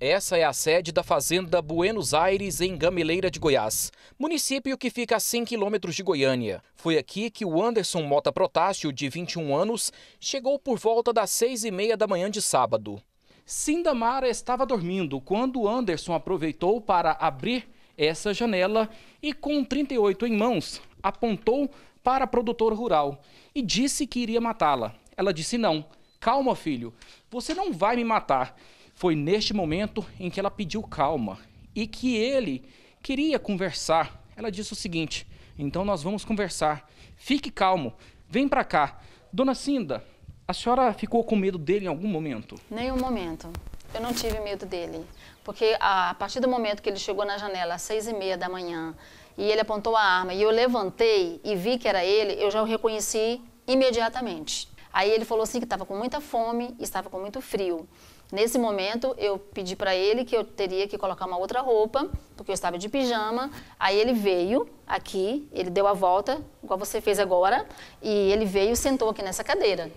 Essa é a sede da Fazenda Buenos Aires, em Gameleira de Goiás, município que fica a 100 quilômetros de Goiânia. Foi aqui que o Anderson Mota Protásio, de 21 anos, chegou por volta das 6 e meia da manhã de sábado. Sindamara estava dormindo quando Anderson aproveitou para abrir essa janela e, com 38 em mãos, apontou para a produtora rural e disse que iria matá-la. Ela disse não. Calma, filho, você não vai me matar. Foi neste momento em que ela pediu calma e que ele queria conversar. Ela disse o seguinte: então nós vamos conversar. Fique calmo, vem para cá. Dona Cinda, a senhora ficou com medo dele em algum momento? Nenhum momento. Eu não tive medo dele, porque a partir do momento que ele chegou na janela às seis e meia da manhã e ele apontou a arma e eu levantei e vi que era ele, eu já o reconheci imediatamente. Aí ele falou assim que estava com muita fome e estava com muito frio. Nesse momento, eu pedi para ele que eu teria que colocar uma outra roupa, porque eu estava de pijama. Aí ele veio aqui, ele deu a volta, igual você fez agora, e ele veio e sentou aqui nessa cadeira.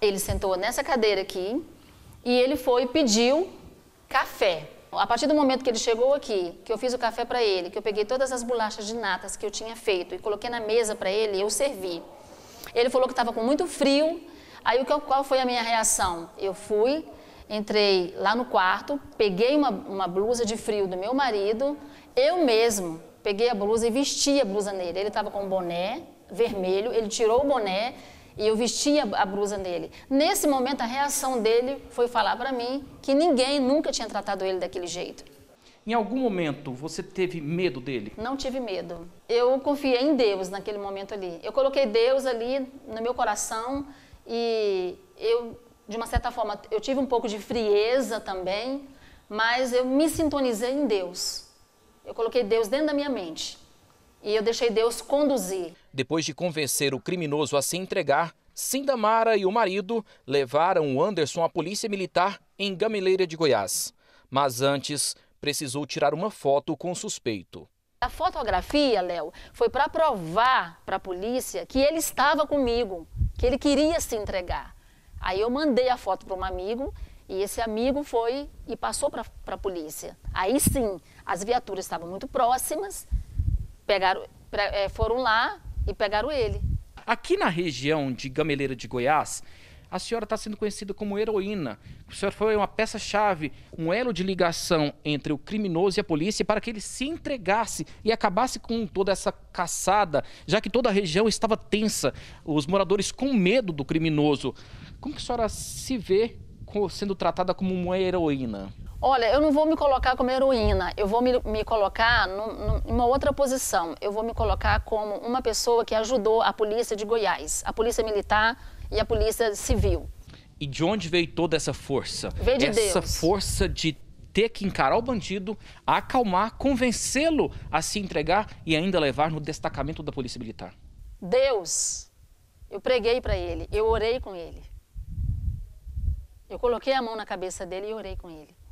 Ele sentou nessa cadeira aqui e ele foi e pediu café. A partir do momento que ele chegou aqui, que eu fiz o café para ele, que eu peguei todas as bolachas de natas que eu tinha feito e coloquei na mesa para ele, eu servi. Ele falou que estava com muito frio. Aí qual foi a minha reação? Eu fui Entrei lá no quarto, peguei uma, uma blusa de frio do meu marido, eu mesmo peguei a blusa e vesti a blusa nele. Ele estava com um boné vermelho, ele tirou o boné e eu vesti a, a blusa nele. Nesse momento, a reação dele foi falar para mim que ninguém nunca tinha tratado ele daquele jeito. Em algum momento você teve medo dele? Não tive medo. Eu confiei em Deus naquele momento ali. Eu coloquei Deus ali no meu coração e eu de uma certa forma, eu tive um pouco de frieza também, mas eu me sintonizei em Deus. Eu coloquei Deus dentro da minha mente e eu deixei Deus conduzir. Depois de convencer o criminoso a se entregar, Sindamara e o marido levaram o Anderson à polícia militar em Gameleira de Goiás. Mas antes, precisou tirar uma foto com o suspeito. A fotografia, Léo, foi para provar para a polícia que ele estava comigo, que ele queria se entregar. Aí eu mandei a foto para um amigo e esse amigo foi e passou para a polícia. Aí sim, as viaturas estavam muito próximas, pegaram, eh, foram lá e pegaram ele. Aqui na região de Gameleira de Goiás, a senhora está sendo conhecida como heroína. O senhor foi uma peça-chave, um elo de ligação entre o criminoso e a polícia para que ele se entregasse e acabasse com toda essa caçada, já que toda a região estava tensa, os moradores com medo do criminoso. Como que a senhora se vê sendo tratada como uma heroína? Olha, eu não vou me colocar como heroína, eu vou me, me colocar num, numa outra posição. Eu vou me colocar como uma pessoa que ajudou a polícia de Goiás, a polícia militar e a Polícia Civil. E de onde veio toda essa força? Veio de essa Deus. força de ter que encarar o bandido, acalmar, convencê-lo a se entregar e ainda levar no destacamento da Polícia Militar. Deus, eu preguei para ele, eu orei com ele. Eu coloquei a mão na cabeça dele e orei com ele.